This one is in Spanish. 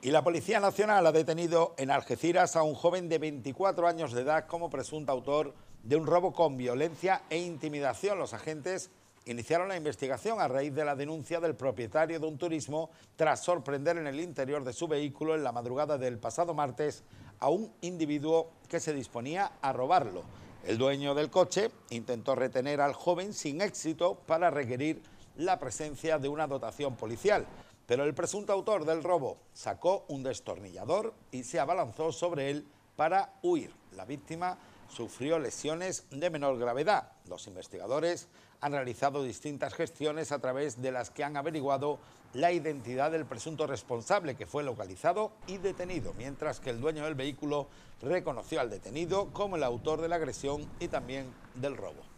Y la Policía Nacional ha detenido en Algeciras a un joven de 24 años de edad como presunto autor de un robo con violencia e intimidación. Los agentes iniciaron la investigación a raíz de la denuncia del propietario de un turismo tras sorprender en el interior de su vehículo en la madrugada del pasado martes a un individuo que se disponía a robarlo. El dueño del coche intentó retener al joven sin éxito para requerir la presencia de una dotación policial. Pero el presunto autor del robo sacó un destornillador y se abalanzó sobre él para huir. La víctima sufrió lesiones de menor gravedad. Los investigadores han realizado distintas gestiones a través de las que han averiguado la identidad del presunto responsable que fue localizado y detenido, mientras que el dueño del vehículo reconoció al detenido como el autor de la agresión y también del robo.